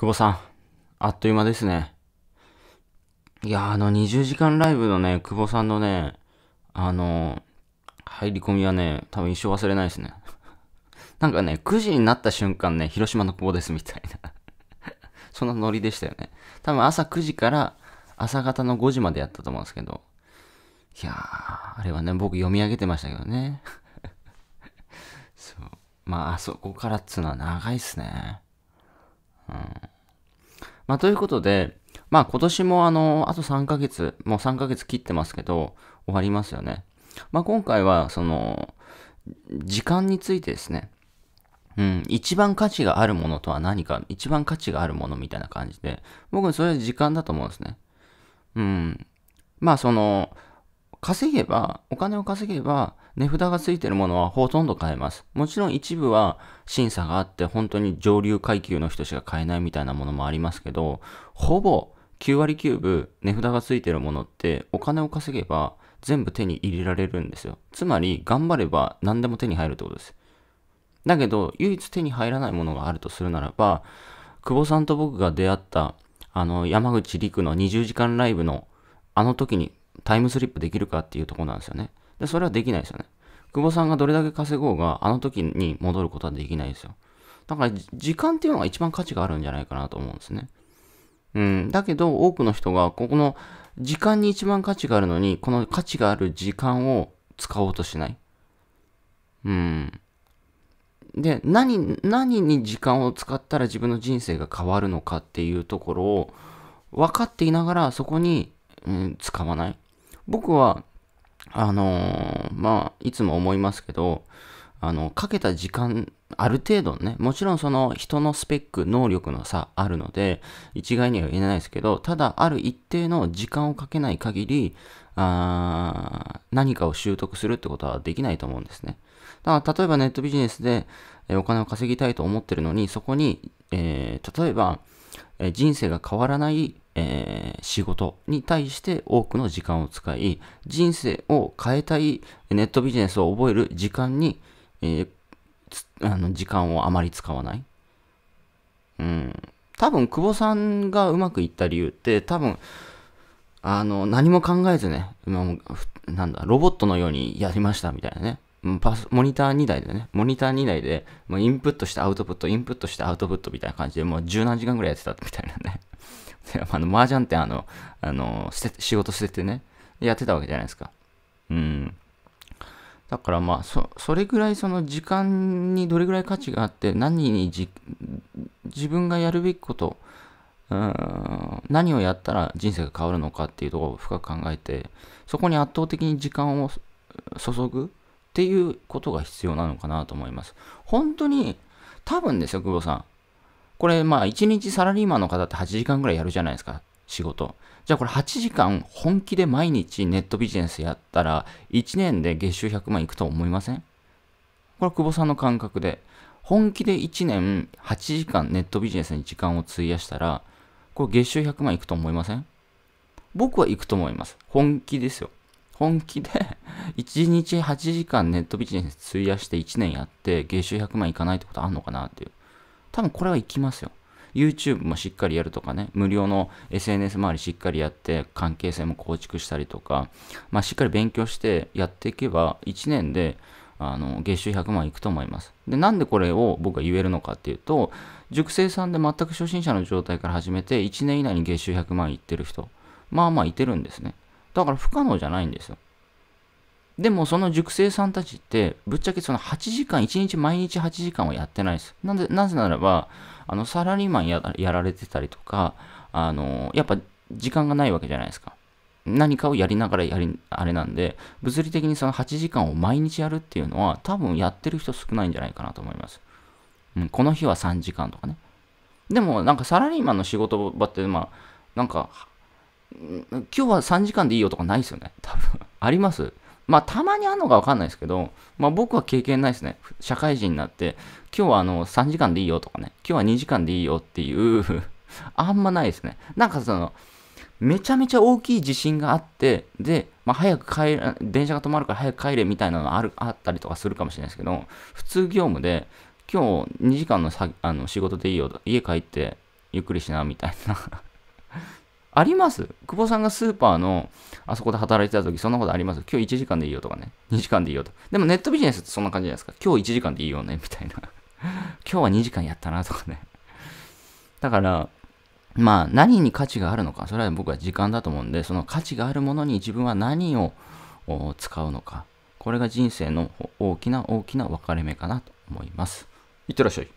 久保さん、あっという間ですね。いや、あの、20時間ライブのね、久保さんのね、あの、入り込みはね、多分一生忘れないですね。なんかね、9時になった瞬間ね、広島の久保ですみたいな そんなノリでしたよね。多分朝9時から朝方の5時までやったと思うんですけど。いやー、あれはね、僕読み上げてましたけどね。そう。まあ、あそこからっつうのは長いっすね。まあ、ということで、まあ今年もあの、あと3ヶ月、もう3ヶ月切ってますけど、終わりますよね。まあ今回は、その、時間についてですね。うん、一番価値があるものとは何か、一番価値があるものみたいな感じで、僕それは時間だと思うんですね。うん。まあその、稼げば、お金を稼げば、値札がついてるものはほとんど買えます。もちろん一部は審査があって本当に上流階級の人しか買えないみたいなものもありますけど、ほぼ9割9分値札がついてるものってお金を稼げば全部手に入れられるんですよ。つまり頑張れば何でも手に入るってことです。だけど唯一手に入らないものがあるとするならば、久保さんと僕が出会ったあの山口陸の20時間ライブのあの時にタイムスリップできるかっていうとこなんですよね。で、それはできないですよね。久保さんがどれだけ稼ごうが、あの時に戻ることはできないですよ。だから、時間っていうのが一番価値があるんじゃないかなと思うんですね。うん。だけど、多くの人が、ここの時間に一番価値があるのに、この価値がある時間を使おうとしない。うん。で、何、何に時間を使ったら自分の人生が変わるのかっていうところを分かっていながらそこに、うん、使わない。僕はあのー、まあ、いつも思いますけど、あの、かけた時間、ある程度ね、もちろんその人のスペック、能力の差あるので、一概には言えないですけど、ただある一定の時間をかけない限り、あ何かを習得するってことはできないと思うんですね。だから例えばネットビジネスでお金を稼ぎたいと思ってるのに、そこに、えー、例えば、人生が変わらないえー、仕事に対して多くの時間を使い、人生を変えたいネットビジネスを覚える時間に、えー、あの時間をあまり使わない。うん。多分、久保さんがうまくいった理由って、多分、あの、何も考えずね、なんだ、ロボットのようにやりましたみたいなね。パスモニター2台でね、モニター2台で、もうインプットしてアウトプット、インプットしてアウトプットみたいな感じで、もう十何時間ぐらいやってたみたいなね。で、あの、麻雀ってあの、あの、て、仕事捨ててね、やってたわけじゃないですか。うん。だからまあ、そ、それぐらいその時間にどれぐらい価値があって、何にじ、自分がやるべきこと、うん何をやったら人生が変わるのかっていうところを深く考えてそこに圧倒的に時間を注ぐっていうことが必要なのかなと思います本当に多分ですよ久保さんこれ、まあ、1日サラリーマンの方って8時間ぐらいやるじゃないですか、仕事。じゃあこれ8時間本気で毎日ネットビジネスやったら、1年で月収100万いくと思いませんこれ、久保さんの感覚で。本気で1年8時間ネットビジネスに時間を費やしたら、これ月収100万いくと思いません僕は行くと思います。本気ですよ。本気で1 日8時間ネットビジネス費やして1年やって月収100万いかないってことあんのかなっていう。多分これはいきますよ。YouTube もしっかりやるとかね、無料の SNS 周りしっかりやって、関係性も構築したりとか、まあ、しっかり勉強してやっていけば、1年で、あの、月収100万いくと思います。で、なんでこれを僕が言えるのかっていうと、熟成さんで全く初心者の状態から始めて、1年以内に月収100万いってる人、まあまあいてるんですね。だから不可能じゃないんですよ。でもその熟成さんたちって、ぶっちゃけその8時間、1日毎日8時間はやってないです。なんで、なぜならば、あの、サラリーマンやられてたりとか、あの、やっぱ時間がないわけじゃないですか。何かをやりながらやり、あれなんで、物理的にその8時間を毎日やるっていうのは、多分やってる人少ないんじゃないかなと思います。うん、この日は3時間とかね。でも、なんかサラリーマンの仕事場って、まあ、なんか、今日は3時間でいいよとかないですよね。多分ありますまあ、たまにあるのかわかんないですけど、まあ、僕は経験ないですね。社会人になって、今日はあの、3時間でいいよとかね、今日は2時間でいいよっていう あんまないですね。なんかその、めちゃめちゃ大きい地震があって、で、まあ、早く帰れ、電車が止まるから早く帰れみたいなのがああったりとかするかもしれないですけど、普通業務で、今日2時間のさあの仕事でいいよと、家帰ってゆっくりしな、みたいなあります久保さんがスーパーのあそこで働いてた時そんなことあります今日1時間でいいよとかね。2時間でいいよと。でもネットビジネスってそんな感じじゃないですか。今日1時間でいいよね、みたいな。今日は2時間やったなとかね。だから、まあ何に価値があるのか。それは僕は時間だと思うんで、その価値があるものに自分は何を使うのか。これが人生の大きな大きな分かれ目かなと思います。いってらっしゃい。